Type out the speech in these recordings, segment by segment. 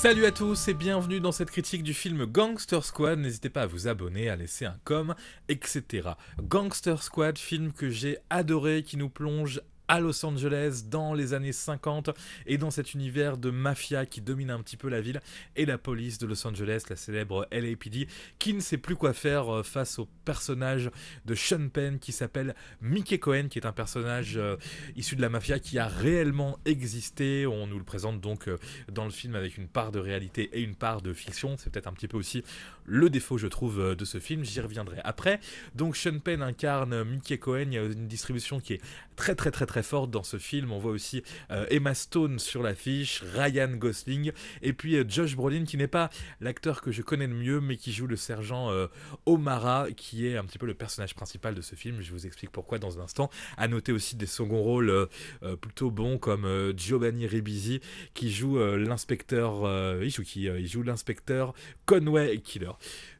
Salut à tous et bienvenue dans cette critique du film Gangster Squad. N'hésitez pas à vous abonner, à laisser un com, etc. Gangster Squad, film que j'ai adoré, qui nous plonge à Los Angeles dans les années 50 et dans cet univers de mafia qui domine un petit peu la ville et la police de Los Angeles, la célèbre LAPD, qui ne sait plus quoi faire euh, face au personnage de Sean Penn qui s'appelle Mickey Cohen, qui est un personnage euh, issu de la mafia qui a réellement existé. On nous le présente donc euh, dans le film avec une part de réalité et une part de fiction. C'est peut-être un petit peu aussi le défaut, je trouve, de ce film. J'y reviendrai après. Donc Sean Penn incarne Mickey Cohen. Il y a une distribution qui est très très très très forte dans ce film. On voit aussi euh, Emma Stone sur l'affiche, Ryan Gosling, et puis euh, Josh Brolin, qui n'est pas l'acteur que je connais le mieux, mais qui joue le sergent euh, O'Mara, qui est un petit peu le personnage principal de ce film. Je vous explique pourquoi dans un instant. À noter aussi des seconds rôles plutôt bons comme Giovanni Ribisi, qui joue l'inspecteur, il joue l'inspecteur Conway Killer.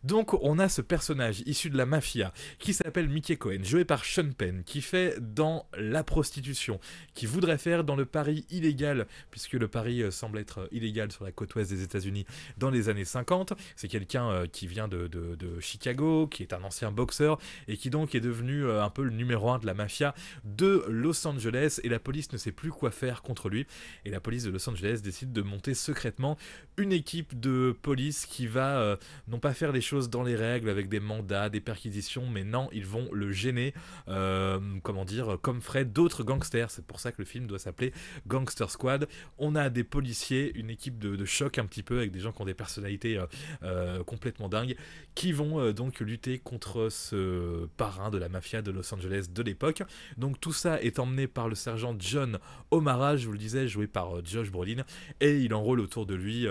Donc on a ce personnage issu de la mafia qui s'appelle Mickey Cohen, joué par Sean Penn, qui fait dans La prostitution qui voudrait faire dans le pari illégal, puisque le pari euh, semble être euh, illégal sur la côte ouest des États-Unis dans les années 50. C'est quelqu'un euh, qui vient de, Chicago, qui est un ancien boxeur et qui donc est devenu un peu le numéro un de la mafia de Los Angeles. Et la police ne sait plus quoi faire contre lui. Et la police de Los Angeles décide de monter secrètement une équipe de police qui va non pas faire les choses dans les règles avec des mandats, des perquisitions, mais non, ils vont le gêner, comment dire, comme ferait d'autres gangs c'est pour ça que le film doit s'appeler Gangster Squad. On a des policiers, une équipe de, choc un petit peu, avec des gens qui ont des personnalités euh, euh, complètement dingues, qui vont euh, donc lutter contre ce parrain de la mafia de Los Angeles de l'époque. Donc tout ça est emmené par le sergent John O'Mara, je vous le disais, joué par Josh Brolin, et il enrôle autour de lui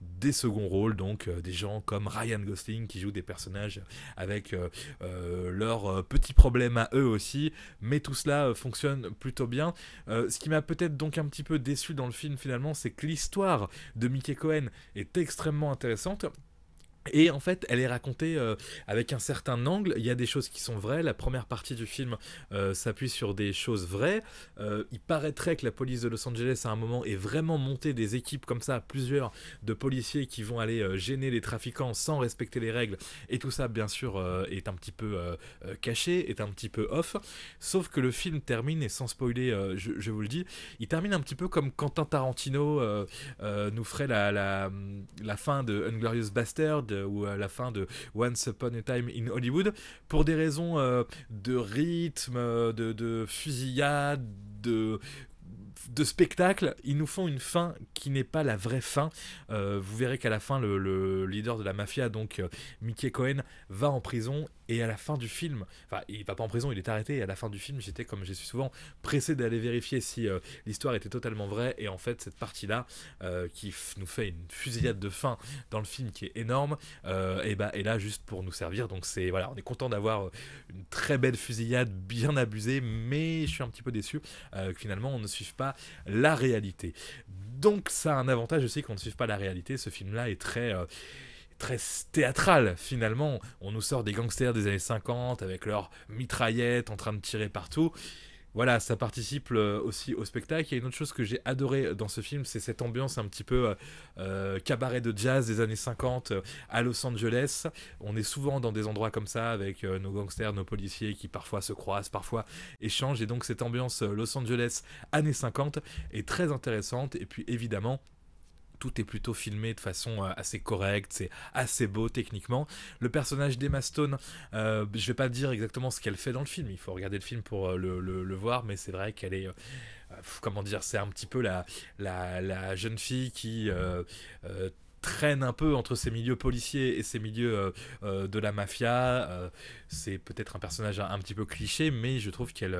des seconds rôles, donc des gens comme Ryan Gosling qui jouent des personnages avec leurs petits problèmes à eux aussi, mais tout cela fonctionne plutôt bien. Euh, ce qui m'a peut-être donc un petit peu déçu dans le film finalement, c'est que l'histoire de Mickey Cohen est extrêmement intéressante et en fait, elle est racontée euh, avec un certain angle. Il y a des choses qui sont vraies. La première partie du film euh, s'appuie sur des choses vraies. Euh, il paraîtrait que la police de Los Angeles, à un moment, est vraiment montée des équipes comme ça, plusieurs de policiers qui vont aller gêner les trafiquants sans respecter les règles. Et tout ça, bien sûr, est un petit peu caché, est un petit peu off. Sauf que le film termine, et sans spoiler, je, vous le dis, il termine un petit peu comme Quentin Tarantino nous ferait la, la, la fin de Unglorious Bastard euh, ou à la fin de Once Upon a Time in Hollywood pour des raisons euh, de rythme, euh, de, de fusillade, de, de spectacle, ils nous font une fin qui n'est pas la vraie fin. Euh, vous verrez qu'à la fin, le, leader de la mafia, donc euh, Mickey Cohen, va en prison et à la fin du film, enfin, il va pas en prison, il est arrêté. Et à la fin du film, j'étais comme je suis souvent pressé d'aller vérifier si euh, l'histoire était totalement vraie. Et en fait, cette partie-là, qui nous fait une fusillade de fin dans le film qui est énorme, et bah, est là juste pour nous servir. Donc c'est voilà, on est content d'avoir une très belle fusillade bien abusée, mais je suis un petit peu déçu que finalement on ne suive pas la réalité. Donc ça a un avantage aussi qu'on ne suive pas la réalité. Ce film-là est très... Euh, très théâtral finalement. On nous sort des gangsters des années 50 avec leurs mitraillettes en train de tirer partout voilà, ça participe euh, aussi au spectacle. Il a une autre chose que j'ai adoré euh, dans ce film, c'est cette ambiance un petit peu euh, cabaret de jazz des années 50 à Los Angeles. On est souvent dans des endroits comme ça avec nos gangsters, nos policiers qui parfois se croisent, parfois échangent. Et donc cette ambiance Los Angeles années 50 est très intéressante. Et puis évidemment, tout est plutôt filmé de façon euh, assez correcte, c'est assez beau techniquement. Le personnage d'Emma Stone, euh, je vais pas dire exactement ce qu'elle fait dans le film, il faut regarder le film pour euh, le, voir, mais c'est vrai qu'elle est comment dire, c'est un petit peu la, la, jeune fille qui traîne un peu entre ces milieux policiers et ces milieux euh, euh, de la mafia. Euh, c'est peut-être un personnage un, petit peu cliché, mais je trouve qu'elle,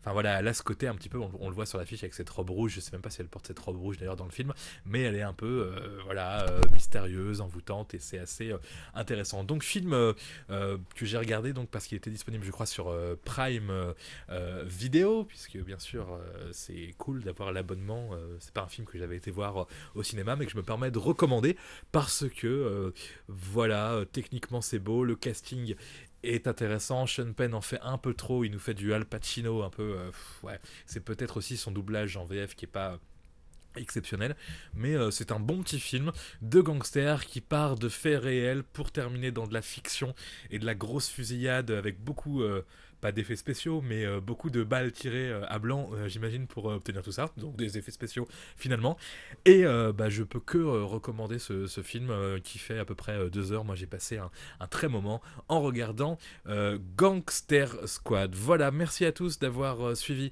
enfin voilà, elle a ce côté un petit peu. On, le voit sur l'affiche avec cette robe rouge. Je sais même pas si elle porte cette robe rouge d'ailleurs dans le film, mais elle est un peu, voilà, mystérieuse, envoûtante et c'est assez intéressant. Donc film que j'ai regardé donc parce qu'il était disponible, je crois, sur Prime Vidéo, puisque bien sûr c'est cool d'avoir l'abonnement. c'est pas un film que j'avais été voir au cinéma, mais que je me permets de recommander parce que euh, voilà, euh, techniquement c'est beau, le casting est intéressant. Sean Penn en fait un peu trop, il nous fait du Al Pacino un peu. Euh, ouais, c'est peut-être aussi son doublage en VF qui est pas exceptionnel, mais c'est un bon petit film de gangsters qui part de faits réels pour terminer dans de la fiction et de la grosse fusillade avec beaucoup pas d'effets spéciaux, mais euh, beaucoup de balles tirées euh, à blanc, euh, j'imagine, pour obtenir tout ça. Donc des effets spéciaux finalement. Et bah, je peux que recommander ce, film qui fait à peu près deux heures. Moi j'ai passé un, un, très moment en regardant Gangster Squad. Voilà, merci à tous d'avoir suivi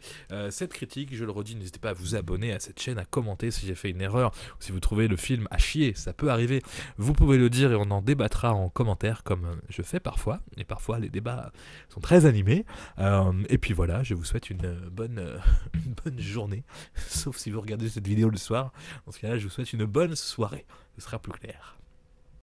cette critique. Je le redis, n'hésitez pas à vous abonner à cette chaîne, à commenter si j'ai fait une erreur ou si vous trouvez le film à chier, ça peut arriver. Vous pouvez le dire et on en débattra en commentaire comme je fais parfois. Et parfois les débats sont très animés. Euh, et puis voilà, je vous souhaite une euh, bonne, euh, une bonne journée. Sauf si vous regardez cette vidéo le soir. en ce cas-là, je vous souhaite une bonne soirée. Ce sera plus clair.